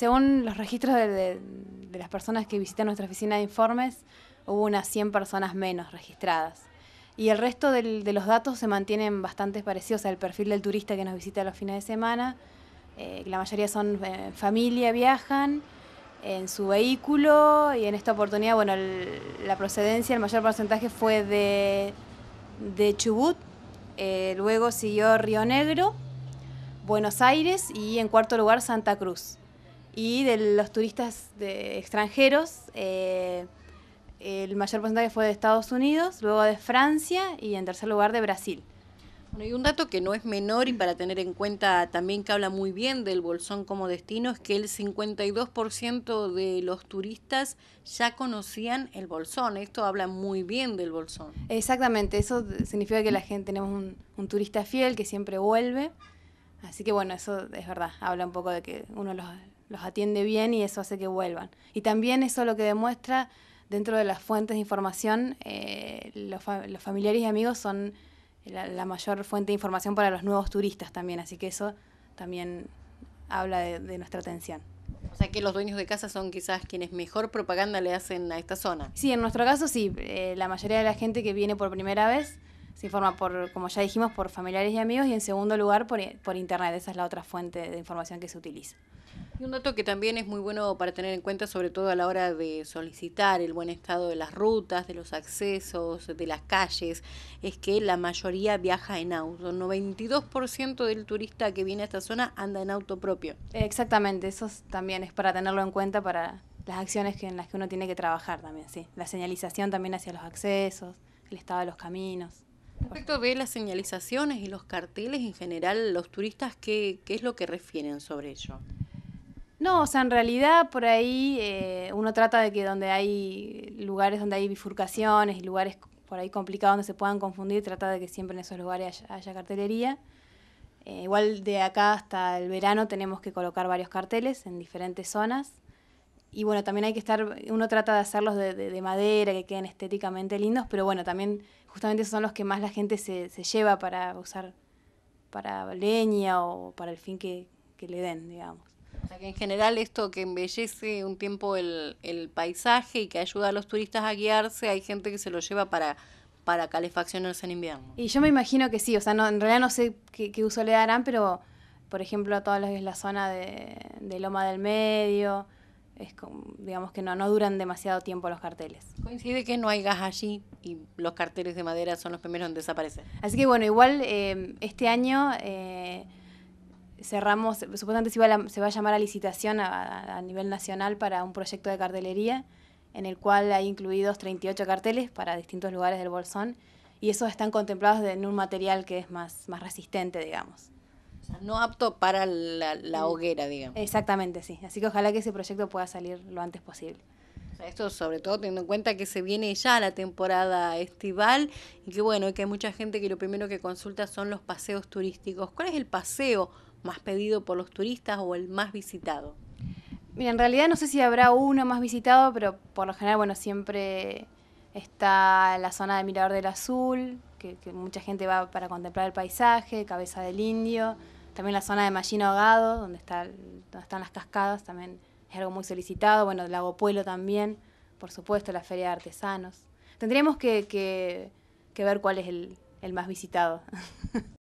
según los registros de, las personas que visitan nuestra oficina de informes, hubo unas 100 personas menos registradas. Y el resto de los datos se mantienen bastante parecidos al perfil del turista que nos visita los fines de semana. Eh, la mayoría son eh, familia, viajan en su vehículo y en esta oportunidad, bueno, la procedencia, el mayor porcentaje fue de, Chubut, eh, luego siguió Río Negro, Buenos Aires y en cuarto lugar Santa Cruz y de los turistas de extranjeros, eh, el mayor porcentaje fue de Estados Unidos, luego de Francia y en tercer lugar de Brasil. Bueno, y un dato que no es menor y para tener en cuenta también que habla muy bien del Bolsón como destino es que el 52% de los turistas ya conocían el Bolsón. Esto habla muy bien del Bolsón. Exactamente, eso significa que la gente tenemos un, un turista fiel que siempre vuelve. Así que bueno, eso es verdad, habla un poco de que uno de los, los atiende bien y eso hace que vuelvan. Y también eso lo que demuestra dentro de las fuentes de información, eh, los, familiares y amigos son la, mayor fuente de información para los nuevos turistas también, así que eso también habla de, nuestra atención. O sea que los dueños de casa son quizás quienes mejor propaganda le hacen a esta zona. Sí, en nuestro caso sí, eh, la mayoría de la gente que viene por primera vez se informa por, como ya dijimos, por familiares y amigos y en segundo lugar por, por internet, esa es la otra fuente de información que se utiliza. Y un dato que también es muy bueno para tener en cuenta, sobre todo a la hora de solicitar el buen estado de las rutas, de los accesos, de las calles, es que la mayoría viaja en auto. 92% del turista que viene a esta zona anda en auto propio. Exactamente, eso también es para tenerlo en cuenta para las acciones que, en las que uno tiene que trabajar también, sí. La señalización también hacia los accesos, el estado de los caminos. Respecto de las señalizaciones y los carteles en general, los turistas, ¿qué, qué es lo que refieren sobre ello? No, o sea, en realidad por ahí eh, uno trata de que donde hay lugares donde hay bifurcaciones y lugares por ahí complicados donde se puedan confundir, trata de que siempre en esos lugares haya, cartelería. Eh, igual de acá hasta el verano tenemos que colocar varios carteles en diferentes zonas. Y bueno, también hay que estar, uno trata de hacerlos de, de, madera, que queden estéticamente lindos, pero bueno, también justamente son los que más la gente se, se lleva para usar para leña o para el fin que le den, digamos. O sea, que en general esto que embellece un tiempo el, paisaje y que ayuda a los turistas a guiarse, hay gente que se lo lleva para para calefaccionarse en invierno. Y yo me imagino que sí, o sea, no, en realidad no sé qué, uso le darán, pero por ejemplo a todas las la zona de, Loma del Medio, es como, digamos que no, no duran demasiado tiempo los carteles. Coincide que no hay gas allí y los carteles de madera son los primeros en desaparecer. Así que bueno, igual eh, este año... Eh, cerramos, supuestamente se, va a llamar a licitación a, nivel nacional para un proyecto de cartelería en el cual hay incluidos 38 carteles para distintos lugares del Bolsón y esos están contemplados en un material que es más, más resistente, digamos. no apto para la, la mm. hoguera, digamos. Exactamente, sí. Así que ojalá que ese proyecto pueda salir lo antes posible esto sobre todo teniendo en cuenta que se viene ya la temporada estival y que bueno, que hay mucha gente que lo primero que consulta son los paseos turísticos. ¿Cuál es el paseo más pedido por los turistas o el más visitado? Mira, en realidad no sé si habrá uno más visitado, pero por lo general, bueno, siempre está la zona del Mirador del Azul, que, mucha gente va para contemplar el paisaje, Cabeza del Indio, también la zona de Mallino Agado, donde, están las cascadas, también es algo muy solicitado, bueno, el Lago Pueblo también, por supuesto, la Feria de Artesanos. Tendríamos que, ver cuál es el más visitado.